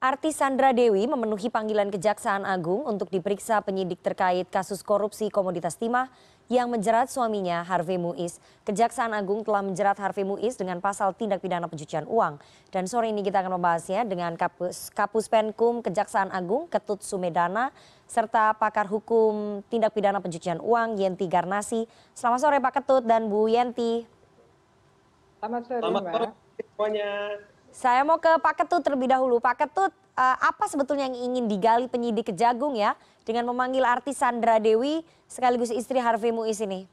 Artis Sandra Dewi memenuhi panggilan Kejaksaan Agung untuk diperiksa penyidik terkait kasus korupsi komoditas timah yang menjerat suaminya Harvey Muiz. Kejaksaan Agung telah menjerat Harvey Muiz dengan pasal tindak pidana pencucian uang. Dan sore ini kita akan membahasnya dengan Kapus, Kapus Penkum Kejaksaan Agung Ketut Sumedana serta pakar hukum tindak pidana pencucian uang Yenti Garnasi. Selamat sore Pak Ketut dan Bu Yenti. Selamat sore Selamat sore semuanya. Saya mau ke Pak Ketut terlebih dahulu. Pak Ketut, eh, apa sebetulnya yang ingin digali penyidik Kejagung ya dengan memanggil artis Sandra Dewi sekaligus istri Harvey Muiz ini?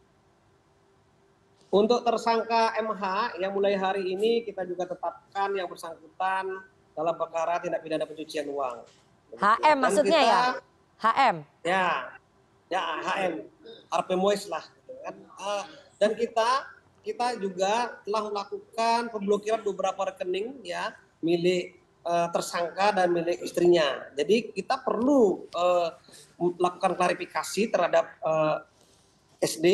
Untuk tersangka MH yang mulai hari ini kita juga tetapkan yang bersangkutan dalam perkara tindak pidana pencucian uang. HM Dan maksudnya kita, ya? HM. Ya. Ya, HM. Harvey Muiz lah. Gitu kan. eh, dan kita kita juga telah melakukan pemblokiran beberapa rekening ya milik uh, tersangka dan milik istrinya. Jadi kita perlu uh, melakukan klarifikasi terhadap uh, eh, SD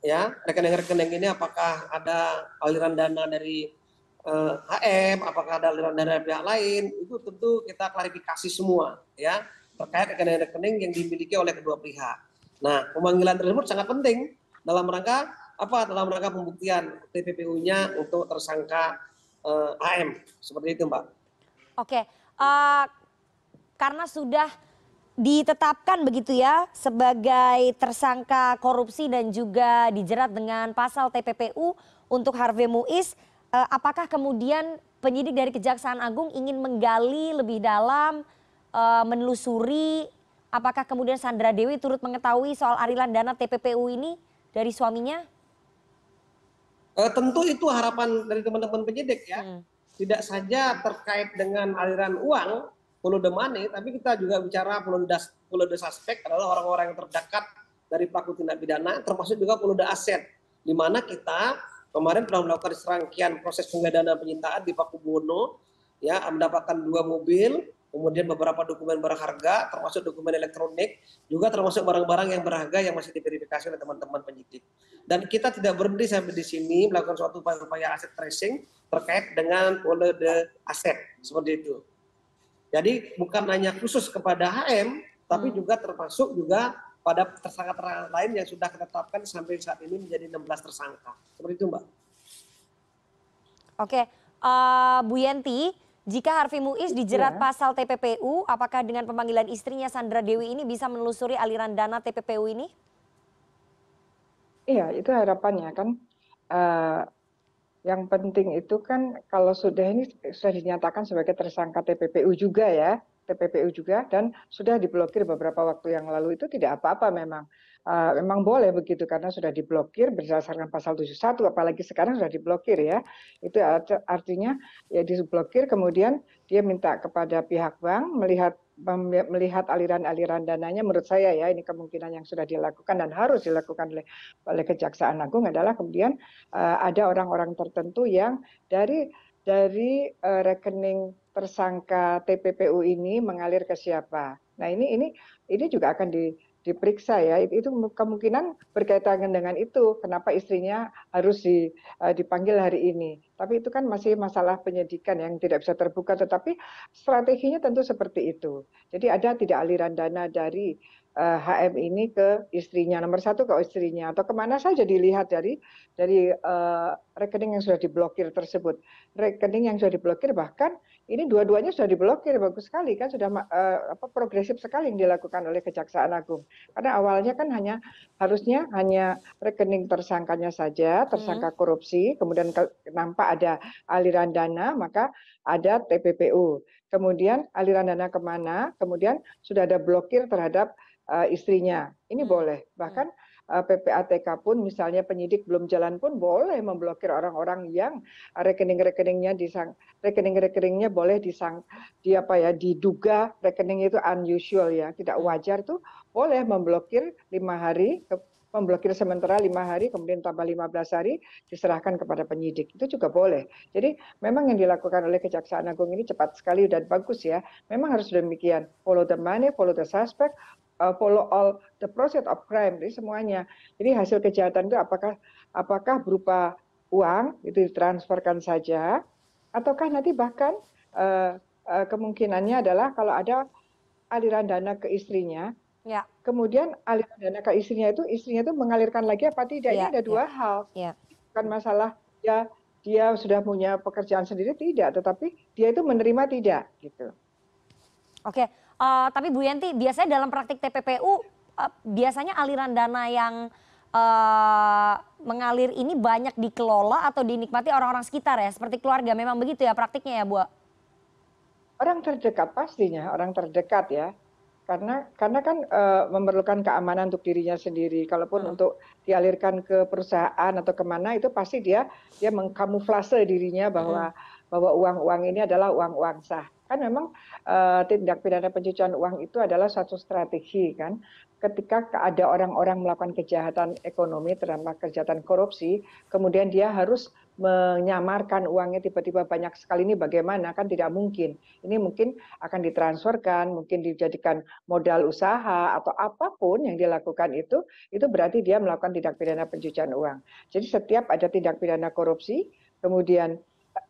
ya rekening-rekening ini apakah ada aliran dana dari HM, apakah ada aliran dana dari pihak lain, itu tentu kita klarifikasi semua ya terkait rekening-rekening yang dimiliki oleh kedua pihak. Nah, pemanggilan tersebut sangat penting dalam rangka apa dalam rangka pembuktian TPPU-nya untuk tersangka uh, eh, AM seperti itu Mbak. Oke, uh, karena sudah ditetapkan begitu ya sebagai tersangka korupsi dan juga dijerat dengan pasal TPPU untuk Harvey Muiz, uh, apakah kemudian penyidik dari Kejaksaan Agung ingin menggali lebih dalam, uh, menelusuri apakah kemudian Sandra Dewi turut mengetahui soal aliran dana TPPU ini dari suaminya? Eh, tentu itu harapan dari teman-teman penyidik ya. Hmm. Tidak saja terkait dengan aliran uang, follow the tapi kita juga bicara follow the, follow the suspect adalah orang-orang yang terdekat dari pelaku tindak pidana, termasuk juga follow the aset. Di mana kita kemarin telah melakukan serangkaian proses penggadaan dan penyitaan di Pakubono, ya mendapatkan dua mobil, kemudian beberapa dokumen berharga, termasuk dokumen elektronik, juga termasuk barang-barang yang berharga yang masih diverifikasi oleh teman-teman penyidik. Dan kita tidak berhenti sampai di sini melakukan suatu upaya-upaya aset tracing terkait dengan the aset seperti itu. Jadi bukan hanya khusus kepada HM, tapi hmm. juga termasuk juga pada tersangka terang lain yang sudah ditetapkan sampai saat ini menjadi 16 tersangka. Seperti itu, Mbak. Oke, uh, Bu Yenti, jika harfi muiz dijerat iya. pasal tppu apakah dengan pemanggilan istrinya sandra dewi ini bisa menelusuri aliran dana tppu ini iya itu harapannya kan uh, yang penting itu kan kalau sudah ini sudah dinyatakan sebagai tersangka tppu juga ya tppu juga dan sudah diblokir beberapa waktu yang lalu itu tidak apa-apa memang uh, memang boleh begitu karena sudah diblokir berdasarkan pasal 71 apalagi sekarang sudah diblokir ya itu artinya ya diblokir kemudian dia minta kepada pihak bank melihat melihat aliran-aliran dananya menurut saya ya ini kemungkinan yang sudah dilakukan dan harus dilakukan oleh oleh Kejaksaan Agung adalah kemudian uh, ada orang-orang tertentu yang dari dari eh, rekening tersangka tppu ini mengalir ke siapa nah ini ini ini juga akan diperiksa ya itu kemungkinan berkaitan dengan itu kenapa istrinya harus eh, dipanggil hari ini tapi itu kan masih masalah penyidikan yang tidak bisa terbuka tetapi strateginya tentu seperti itu jadi ada tidak aliran dana dari HM ini ke istrinya nomor satu ke istrinya atau kemana saja dilihat dari dari uh, rekening yang sudah diblokir tersebut rekening yang sudah diblokir bahkan ini dua-duanya sudah diblokir bagus sekali kan sudah uh, apa progresif sekali yang dilakukan oleh Kejaksaan Agung karena awalnya kan hanya harusnya hanya rekening tersangkanya saja tersangka hmm. korupsi kemudian ke, nampak ada aliran dana maka ada TPPU kemudian aliran dana kemana kemudian sudah ada blokir terhadap Eh, istrinya ini hmm. boleh bahkan hmm. eh, ppatk pun misalnya penyidik belum jalan pun boleh memblokir orang orang yang rekening rekeningnya disang, rekening rekeningnya boleh disang, apa ya diduga rekening itu unusual ya tidak hmm. wajar tuh boleh memblokir lima hari memblokir sementara lima hari, kemudian tambah 15 hari, diserahkan kepada penyidik. Itu juga boleh. Jadi memang yang dilakukan oleh Kejaksaan Agung ini cepat sekali dan bagus ya. Memang harus demikian. Follow the money, follow the suspect, Uh, follow all the process of crime ini semuanya jadi hasil kejahatan itu apakah apakah berupa uang itu ditransferkan saja ataukah nanti bahkan uh, uh, kemungkinannya adalah kalau ada aliran dana ke istrinya ya. kemudian aliran dana ke istrinya itu istrinya itu mengalirkan lagi apa tidak ya, ini ada dua ya. hal ya. bukan masalah ya dia sudah punya pekerjaan sendiri tidak tetapi dia itu menerima tidak gitu oke Eh, tapi Bu Yenti, biasanya dalam praktik tppu eh, biasanya aliran dana yang eh, mengalir ini banyak dikelola atau dinikmati orang-orang sekitar ya seperti keluarga memang begitu ya praktiknya ya Bu? Orang terdekat pastinya orang terdekat ya karena karena kan uh, memerlukan keamanan untuk dirinya sendiri. Kalaupun hmm. untuk dialirkan ke perusahaan atau kemana itu pasti dia dia mengkamuflase dirinya bahwa hmm. bahwa uang-uang ini adalah uang-uang sah kan memang eh, tindak pidana pencucian uang itu adalah satu strategi kan ketika ada orang-orang melakukan kejahatan ekonomi terutama kejahatan korupsi kemudian dia harus menyamarkan uangnya tiba-tiba banyak sekali ini bagaimana kan tidak mungkin ini mungkin akan ditransferkan mungkin dijadikan modal usaha atau apapun yang dilakukan itu itu berarti dia melakukan tindak pidana pencucian uang jadi setiap ada tindak pidana korupsi kemudian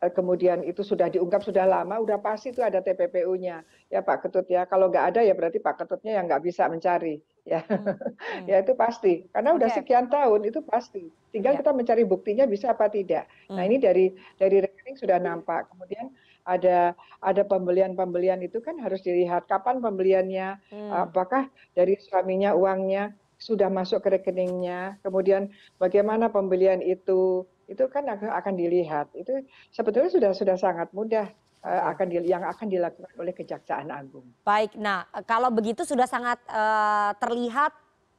Eh, kemudian itu sudah diungkap sudah lama, udah pasti itu ada TPPU-nya ya Pak Ketut ya. Kalau nggak ada ya berarti Pak Ketutnya yang nggak bisa mencari ya, hmm. hmm. ya itu pasti karena okay. udah sekian tahun itu pasti. Tinggal ya. kita mencari buktinya bisa apa tidak. Nah, hmm. Nah ini dari dari rekening sudah nampak. Kemudian ada ada pembelian-pembelian itu kan harus dilihat kapan pembeliannya, hmm. apakah dari suaminya uangnya sudah masuk ke rekeningnya, kemudian bagaimana pembelian itu itu kan akan dilihat itu sebetulnya sudah sudah sangat mudah eh, iya. akan yang akan dilakukan oleh Kejaksaan Agung. Baik, nah kalau begitu sudah sangat uh, terlihat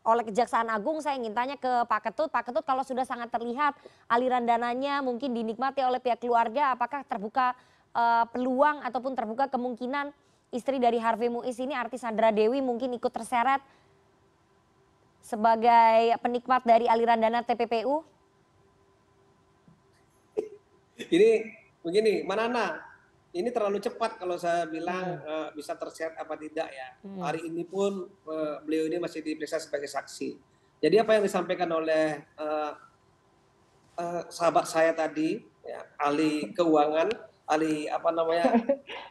oleh Kejaksaan Agung, saya ingin tanya ke Pak Ketut. Pak Ketut, kalau sudah sangat terlihat aliran dananya mungkin dinikmati oleh pihak keluarga, apakah terbuka uh, peluang ataupun terbuka kemungkinan istri dari Harvey Muiz ini artis Sandra Dewi mungkin ikut terseret sebagai penikmat dari aliran dana TPPU? ini begini, mana Manana, ini terlalu cepat kalau saya bilang hmm. uh, bisa terseret apa tidak ya. Hmm. Hari ini pun uh, beliau ini masih diperiksa sebagai saksi. Jadi apa yang disampaikan oleh uh, uh, sahabat saya tadi, ya, ahli keuangan, ahli apa namanya,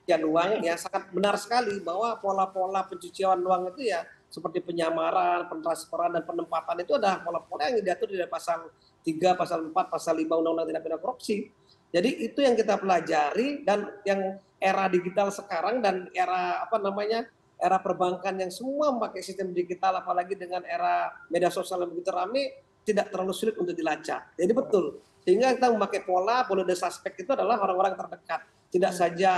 yang uang, ya sangat benar sekali bahwa pola-pola pencucian uang itu ya seperti penyamaran, pentransferan dan penempatan itu ada pola-pola yang diatur di pasal 3, pasal 4, pasal 5 Undang-Undang Tindak Pidana Korupsi jadi itu yang kita pelajari dan yang era digital sekarang dan era apa namanya era perbankan yang semua memakai sistem digital apalagi dengan era media sosial yang begitu ramai tidak terlalu sulit untuk dilacak. Jadi betul. Sehingga kita memakai pola pola suspek itu adalah orang-orang terdekat. Tidak hmm. saja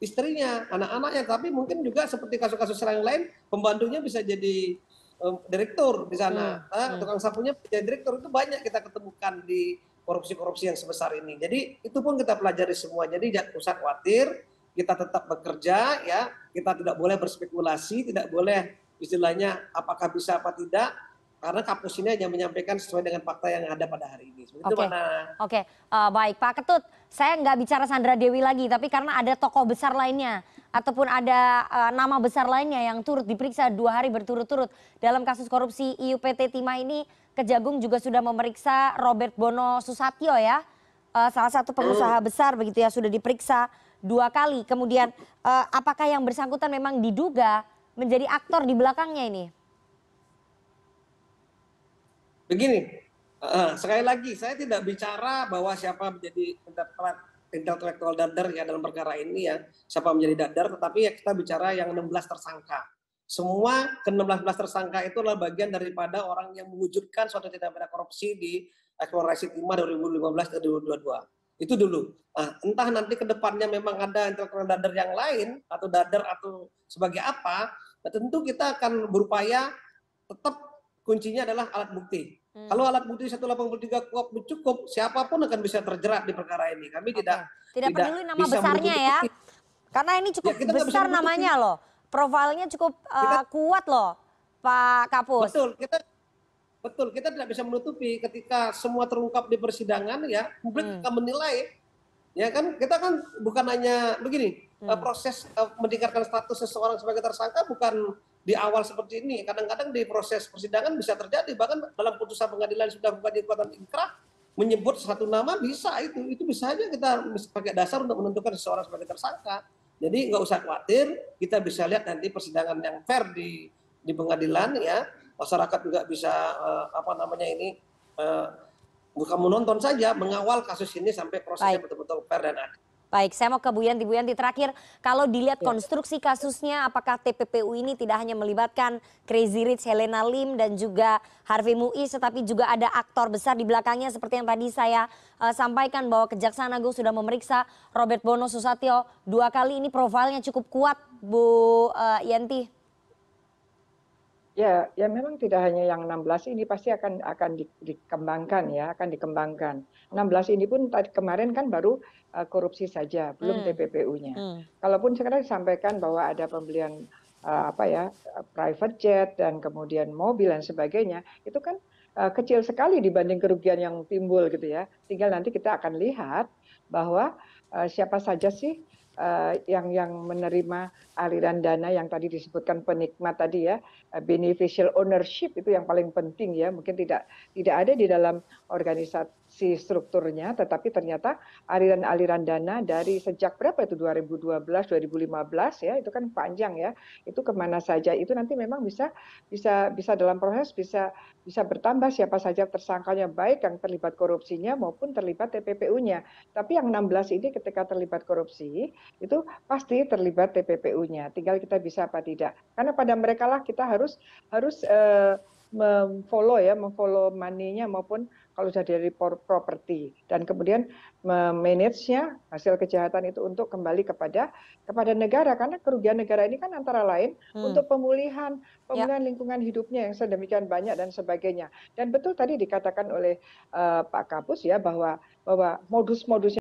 istrinya, anak-anaknya, tapi mungkin juga seperti kasus-kasus yang lain, pembantunya bisa jadi um, direktur di sana, hmm. Nah, tukang sapunya jadi direktur itu banyak kita ketemukan di korupsi-korupsi yang sebesar ini. Jadi itu pun kita pelajari semua. Jadi jangan usah khawatir, kita tetap bekerja ya, kita tidak boleh berspekulasi, tidak boleh istilahnya apakah bisa apa tidak, karena ini hanya menyampaikan sesuai dengan fakta yang ada pada hari ini. Oke, okay. okay. uh, eh, baik Pak Ketut, saya nggak bicara Sandra Dewi lagi, tapi karena ada tokoh besar lainnya ataupun ada uh, nama besar lainnya yang turut diperiksa dua hari berturut-turut dalam kasus korupsi IUPT Timah ini, Kejagung juga sudah memeriksa Robert Bono Susatyo ya, uh, salah satu pengusaha hmm. besar begitu ya sudah diperiksa dua kali. Kemudian uh, apakah yang bersangkutan memang diduga menjadi aktor di belakangnya ini? begini uh, sekali lagi saya tidak bicara bahwa siapa menjadi intelektual dadar ya dalam perkara ini ya siapa menjadi dadar tetapi ya kita bicara yang 16 tersangka semua ke-16 tersangka itu adalah bagian daripada orang yang mewujudkan suatu tindak pidana korupsi di eksplorasi timah 2015 ke 2022 itu dulu nah, entah nanti ke depannya memang ada intelektual dadar yang lain atau dadar atau sebagai apa tentu kita akan berupaya tetap kuncinya adalah alat bukti Hmm. Kalau alat bukti 183 kuap cukup, siapapun akan bisa terjerat di perkara ini. Kami okay. tidak tidak, tidak peduli nama besarnya ya. Karena ini cukup ya, besar namanya loh. Profilnya cukup uh, kita, kuat loh, Pak Kapus. Betul, kita betul, kita tidak bisa menutupi ketika semua terungkap di persidangan ya, publik hmm. akan menilai ya kan kita kan bukan hanya begini hmm. Eh, proses uh, meningkatkan status seseorang sebagai tersangka bukan di awal seperti ini. Kadang-kadang di proses persidangan bisa terjadi bahkan dalam putusan pengadilan sudah bukan di kekuatan inkrah menyebut satu nama bisa itu itu bisa aja kita pakai dasar untuk menentukan seseorang sebagai tersangka. Jadi nggak usah khawatir, kita bisa lihat nanti persidangan yang fair di di pengadilan ya. Masyarakat juga bisa uh, apa namanya ini eh, bukan menonton saja, mengawal kasus ini sampai prosesnya betul-betul fair dan adil. Baik, saya mau ke Bu Yanti. Bu Yanti terakhir, kalau dilihat ya. konstruksi kasusnya, apakah TPPU ini tidak hanya melibatkan Crazy Rich, Helena Lim, dan juga Harvey Mui, tetapi juga ada aktor besar di belakangnya seperti yang tadi saya uh, sampaikan bahwa Kejaksaan Agung sudah memeriksa Robert Bono Susatyo dua kali ini profilnya cukup kuat, Bu uh, Yanti. Ya, ya memang tidak hanya yang 16 ini pasti akan akan di, dikembangkan ya, akan dikembangkan. 16 ini pun tadi kemarin kan baru Eh, korupsi saja, belum hmm. TPPU-nya. Hmm. Kalaupun sekarang disampaikan bahwa ada pembelian uh, apa ya private jet dan kemudian mobil dan sebagainya, itu kan uh, kecil sekali dibanding kerugian yang timbul gitu ya. Tinggal nanti kita akan lihat bahwa uh, siapa saja sih uh, yang yang menerima aliran dana yang tadi disebutkan penikmat tadi ya uh, beneficial ownership itu yang paling penting ya mungkin tidak tidak ada di dalam organisasi si strukturnya, tetapi ternyata aliran-aliran dana dari sejak berapa itu 2012, 2015 ya, itu kan panjang ya. Itu kemana saja itu nanti memang bisa bisa bisa dalam proses bisa bisa bertambah siapa saja tersangkanya baik yang terlibat korupsinya maupun terlibat TPPU-nya. Tapi yang 16 ini ketika terlibat korupsi itu pasti terlibat TPPU-nya. Tinggal kita bisa apa tidak. Karena pada mereka lah kita harus harus uh, memfollow ya, memfollow maninya maupun kalau sudah dari properti dan kemudian memanagenya hasil kejahatan itu untuk kembali kepada kepada negara karena kerugian negara ini kan antara lain hmm. untuk pemulihan ya. pemulihan lingkungan hidupnya yang sedemikian banyak dan sebagainya dan betul tadi dikatakan oleh eh, Pak Kapus ya bahwa bahwa modus modusnya